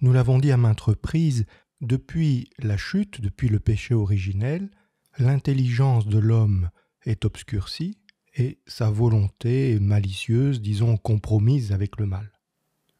Nous l'avons dit à maintes reprises, depuis la chute, depuis le péché originel, l'intelligence de l'homme est obscurcie et sa volonté est malicieuse, disons compromise avec le mal.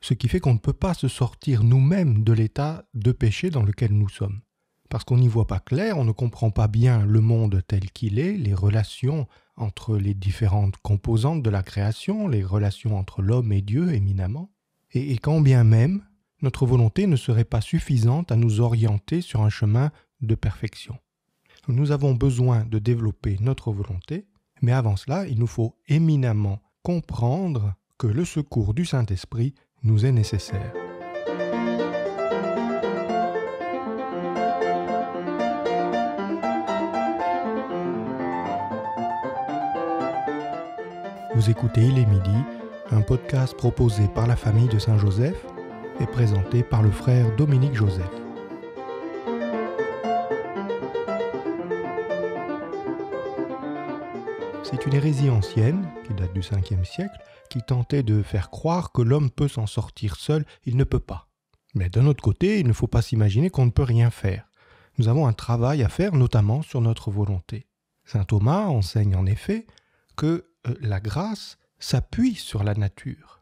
Ce qui fait qu'on ne peut pas se sortir nous-mêmes de l'état de péché dans lequel nous sommes. Parce qu'on n'y voit pas clair, on ne comprend pas bien le monde tel qu'il est, les relations entre les différentes composantes de la création, les relations entre l'homme et Dieu éminemment. Et, et quand bien même notre volonté ne serait pas suffisante à nous orienter sur un chemin de perfection. Nous avons besoin de développer notre volonté, mais avant cela, il nous faut éminemment comprendre que le secours du Saint-Esprit nous est nécessaire. Vous écoutez Il est midi, un podcast proposé par la famille de Saint-Joseph est présenté par le frère Dominique Joseph. C'est une hérésie ancienne, qui date du 5e siècle, qui tentait de faire croire que l'homme peut s'en sortir seul, il ne peut pas. Mais d'un autre côté, il ne faut pas s'imaginer qu'on ne peut rien faire. Nous avons un travail à faire, notamment sur notre volonté. Saint Thomas enseigne en effet que euh, la grâce s'appuie sur la nature.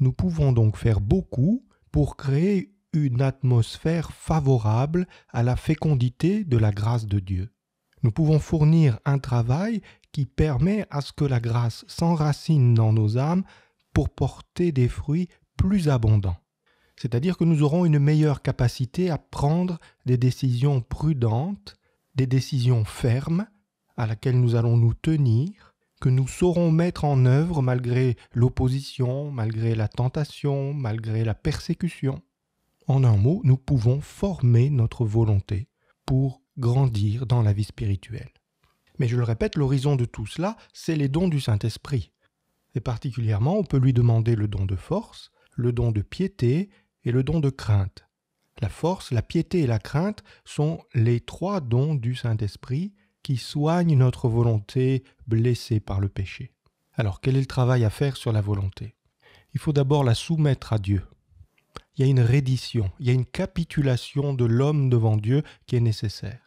Nous pouvons donc faire beaucoup pour créer une atmosphère favorable à la fécondité de la grâce de Dieu. Nous pouvons fournir un travail qui permet à ce que la grâce s'enracine dans nos âmes pour porter des fruits plus abondants. C'est-à-dire que nous aurons une meilleure capacité à prendre des décisions prudentes, des décisions fermes à laquelle nous allons nous tenir, que nous saurons mettre en œuvre malgré l'opposition, malgré la tentation, malgré la persécution. En un mot, nous pouvons former notre volonté pour grandir dans la vie spirituelle. Mais je le répète, l'horizon de tout cela, c'est les dons du Saint-Esprit. Et particulièrement, on peut lui demander le don de force, le don de piété et le don de crainte. La force, la piété et la crainte sont les trois dons du Saint-Esprit qui soigne notre volonté blessée par le péché. Alors quel est le travail à faire sur la volonté Il faut d'abord la soumettre à Dieu. Il y a une reddition, il y a une capitulation de l'homme devant Dieu qui est nécessaire.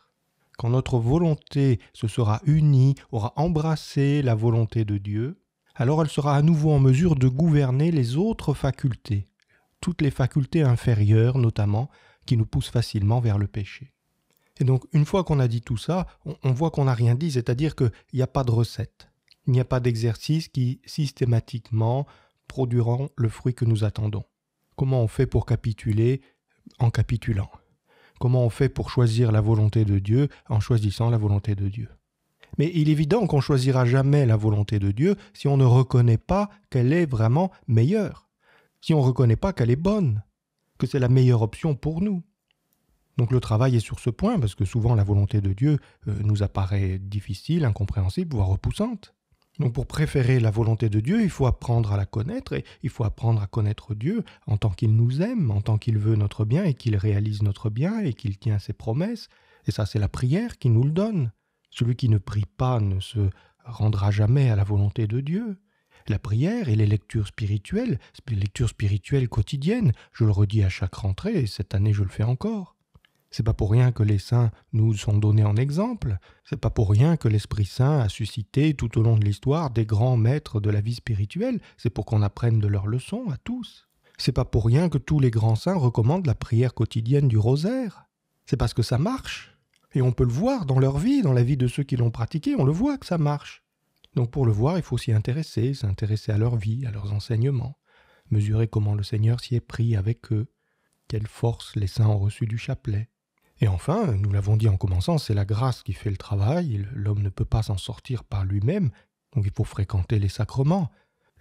Quand notre volonté se sera unie, aura embrassé la volonté de Dieu, alors elle sera à nouveau en mesure de gouverner les autres facultés, toutes les facultés inférieures notamment, qui nous poussent facilement vers le péché. Et donc, une fois qu'on a dit tout ça, on, voit qu'on n'a rien dit, c'est-à-dire qu'il n'y a pas de recette. Il n'y a pas d'exercice qui, systématiquement, produiront le fruit que nous attendons. Comment on fait pour capituler en capitulant Comment on fait pour choisir la volonté de Dieu en choisissant la volonté de Dieu Mais il est évident qu'on choisira jamais la volonté de Dieu si on ne reconnaît pas qu'elle est vraiment meilleure, si on ne reconnaît pas qu'elle est bonne, que c'est la meilleure option pour nous. Donc le travail est sur ce point, parce que souvent la volonté de Dieu euh, nous apparaît difficile, incompréhensible, voire repoussante. Donc pour préférer la volonté de Dieu, il faut apprendre à la connaître, et il faut apprendre à connaître Dieu en tant qu'il nous aime, en tant qu'il veut notre bien, et qu'il réalise notre bien, et qu'il tient ses promesses. Et ça, c'est la prière qui nous le donne. Celui qui ne prie pas ne se rendra jamais à la volonté de Dieu. La prière et les lectures spirituelles, les lectures spirituelles quotidiennes, je le redis à chaque rentrée, et cette année je le fais encore. C'est pas pour rien que les saints nous sont donnés en exemple. C'est pas pour rien que l'Esprit Saint a suscité tout au long de l'histoire des grands maîtres de la vie spirituelle. C'est pour qu'on apprenne de leurs leçons à tous. C'est pas pour rien que tous les grands saints recommandent la prière quotidienne du rosaire. C'est parce que ça marche. Et on peut le voir dans leur vie, dans la vie de ceux qui l'ont pratiqué, on le voit que ça marche. Donc pour le voir, il faut s'y intéresser, s'intéresser à leur vie, à leurs enseignements, mesurer comment le Seigneur s'y est pris avec eux, quelle force les saints ont reçu du chapelet, et enfin, nous l'avons dit en commençant, c'est la grâce qui fait le travail, l'homme ne peut pas s'en sortir par lui-même, donc il faut fréquenter les sacrements.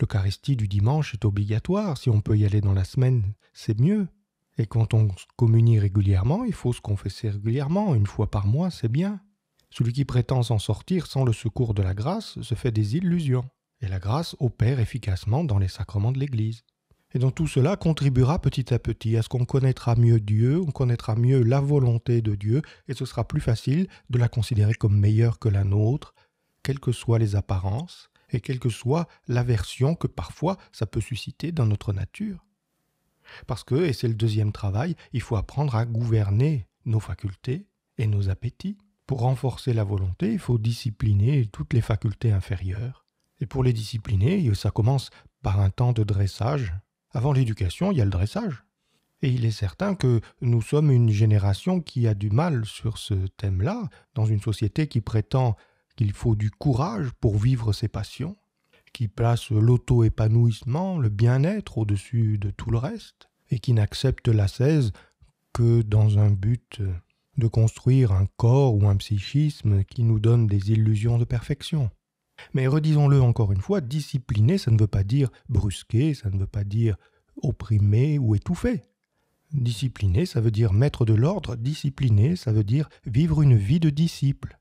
L'Eucharistie du dimanche est obligatoire, si on peut y aller dans la semaine, c'est mieux. Et quand on communie régulièrement, il faut se confesser régulièrement, une fois par mois, c'est bien. Celui qui prétend s'en sortir sans le secours de la grâce se fait des illusions, et la grâce opère efficacement dans les sacrements de l'Église. Et donc tout cela contribuera petit à petit à ce qu'on connaîtra mieux Dieu, on connaîtra mieux la volonté de Dieu, et ce sera plus facile de la considérer comme meilleure que la nôtre, quelles que soient les apparences, et quelle que soit l'aversion que parfois ça peut susciter dans notre nature. Parce que, et c'est le deuxième travail, il faut apprendre à gouverner nos facultés et nos appétits. Pour renforcer la volonté, il faut discipliner toutes les facultés inférieures. Et pour les discipliner, ça commence par un temps de dressage avant l'éducation, il y a le dressage. Et il est certain que nous sommes une génération qui a du mal sur ce thème-là, dans une société qui prétend qu'il faut du courage pour vivre ses passions, qui place l'auto-épanouissement, le bien-être au-dessus de tout le reste, et qui n'accepte l'ascèse que dans un but de construire un corps ou un psychisme qui nous donne des illusions de perfection. Mais redisons-le encore une fois, discipliner, ça ne veut pas dire brusquer, ça ne veut pas dire opprimer ou étouffer. Discipliner, ça veut dire mettre de l'ordre, discipliner, ça veut dire vivre une vie de disciple.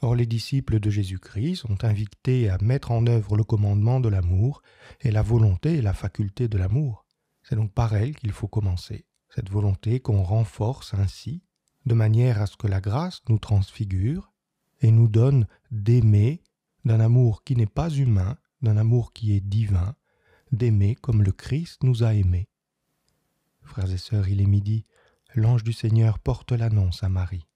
Or les disciples de Jésus-Christ sont invités à mettre en œuvre le commandement de l'amour et la volonté et la faculté de l'amour. C'est donc par elle qu'il faut commencer, cette volonté qu'on renforce ainsi, de manière à ce que la grâce nous transfigure et nous donne d'aimer d'un amour qui n'est pas humain, d'un amour qui est divin, d'aimer comme le Christ nous a aimés. Frères et sœurs, il est midi, l'ange du Seigneur porte l'annonce à Marie.